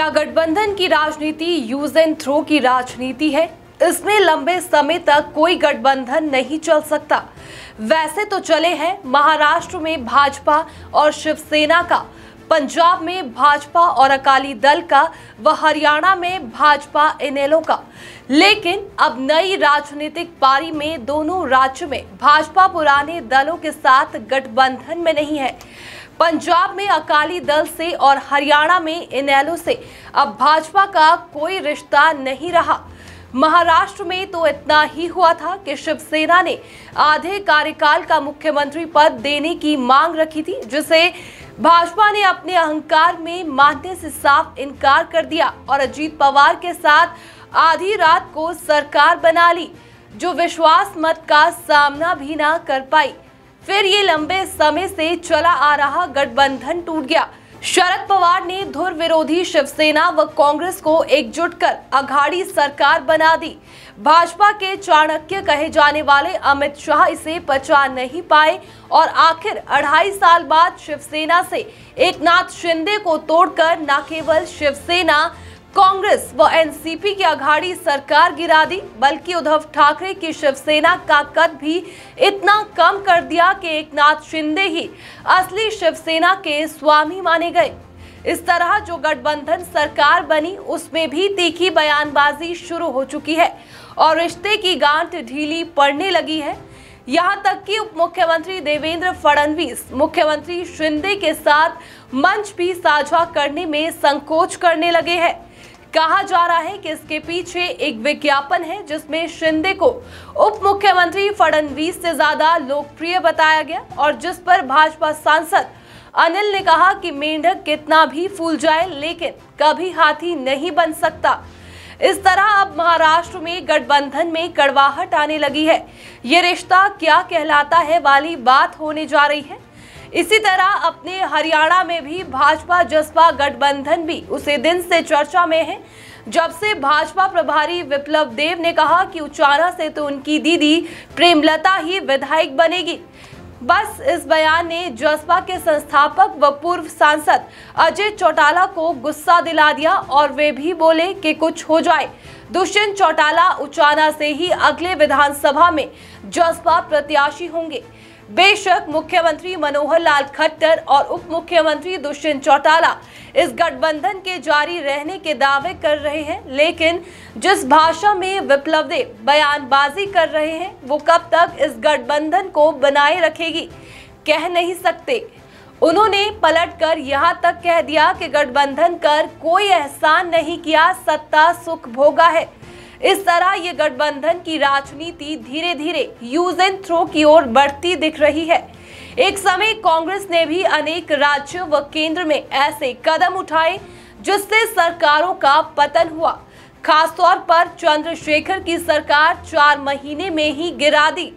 क्या गठबंधन की राजनीति यूज एंड थ्रो की राजनीति है इसमें लंबे समय तक कोई गठबंधन नहीं चल सकता वैसे तो चले हैं महाराष्ट्र में भाजपा और शिवसेना का पंजाब में भाजपा और अकाली दल का व हरियाणा में भाजपा इनेलो का लेकिन अब नई राजनीतिक पारी में दोनों राज्यों में भाजपा पुराने दलों के साथ गठबंधन में नहीं है पंजाब में अकाली दल से और हरियाणा में इनेलो से अब भाजपा का कोई रिश्ता नहीं रहा महाराष्ट्र में तो इतना ही हुआ था कि शिवसेना ने आधे कार्यकाल का मुख्यमंत्री पद देने की मांग रखी थी जिसे भाजपा ने अपने अहंकार में मानने से साफ इनकार कर दिया और अजीत पवार के साथ आधी रात को सरकार बना ली जो विश्वास मत का सामना भी ना कर पाई फिर ये लंबे समय से चला आ रहा गठबंधन टूट गया शरद पवार ने धुर विरोधी शिवसेना व कांग्रेस को एकजुट कर अघाड़ी सरकार बना दी भाजपा के चाणक्य कहे जाने वाले अमित शाह इसे पचा नहीं पाए और आखिर अढ़ाई साल बाद शिवसेना से एकनाथ शिंदे को तोड़कर न केवल शिवसेना कांग्रेस व एनसीपी की अघाड़ी सरकार गिरा दी बल्कि उद्धव ठाकरे की शिवसेना का कद भी इतना कम कर दिया कि एकनाथ शिंदे ही असली शिवसेना के स्वामी माने गए इस तरह जो गठबंधन सरकार बनी उसमें भी तीखी बयानबाजी शुरू हो चुकी है और रिश्ते की गांठ ढीली पड़ने लगी है यहां तक कि उप मुख्यमंत्री देवेंद्र फडणवीस मुख्यमंत्री शिंदे के साथ मंच भी साझा करने में संकोच करने लगे हैं कहा जा रहा है कि इसके पीछे एक विज्ञापन है जिसमें शिंदे को उप मुख्यमंत्री फडणवीस से ज्यादा लोकप्रिय बताया गया और जिस पर भाजपा सांसद अनिल ने कहा कि मेंढक कितना भी फूल जाए लेकिन कभी हाथी नहीं बन सकता इस तरह अब महाराष्ट्र में गठबंधन में कड़वाहट आने लगी है ये रिश्ता क्या कहलाता है वाली बात होने जा रही है इसी तरह अपने हरियाणा में भी भाजपा जसपा गठबंधन भी उसी दिन से चर्चा में है जब से भाजपा प्रभारी विप्लव देव ने कहा कि उचारा से तो उनकी दीदी प्रेमलता ही विधायक बनेगी बस इस बयान ने जसपा के संस्थापक व पूर्व सांसद अजय चौटाला को गुस्सा दिला दिया और वे भी बोले कि कुछ हो जाए दुष्यंत चौटाला उचाना से ही अगले विधानसभा में जसपा प्रत्याशी होंगे बेशक मुख्यमंत्री मनोहर लाल खट्टर और उप मुख्यमंत्री दुष्यंत चौटाला इस गठबंधन के जारी रहने के दावे कर रहे हैं लेकिन जिस भाषा में विप्लव देव बयानबाजी कर रहे हैं वो कब तक इस गठबंधन को बनाए रखेगी कह नहीं सकते उन्होंने पलटकर यहाँ तक कह दिया कि गठबंधन कर कोई एहसान नहीं किया सत्ता सुख भोगा है इस तरह ये गठबंधन की राजनीति धीरे धीरे यूज एंड थ्रो की ओर बढ़ती दिख रही है एक समय कांग्रेस ने भी अनेक राज्यों व केंद्र में ऐसे कदम उठाए जिससे सरकारों का पतन हुआ खासतौर पर चंद्रशेखर की सरकार चार महीने में ही गिरा दी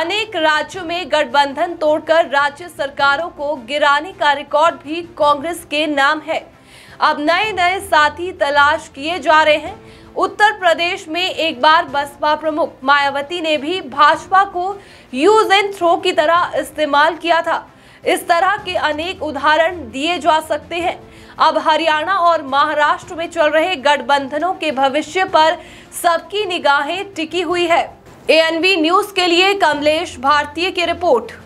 अनेक राज्यों में गठबंधन तोड़कर राज्य सरकारों को गिराने का रिकॉर्ड भी कांग्रेस के नाम है अब नए नए साथी तलाश किए जा रहे हैं उत्तर प्रदेश में एक बार बसपा प्रमुख मायावती ने भी भाजपा को यूज एंड थ्रो की तरह इस्तेमाल किया था इस तरह के अनेक उदाहरण दिए जा सकते हैं अब हरियाणा और महाराष्ट्र में चल रहे गठबंधनों के भविष्य पर सबकी निगाहें टिकी हुई है एएनबी न्यूज के लिए कमलेश भारतीय की रिपोर्ट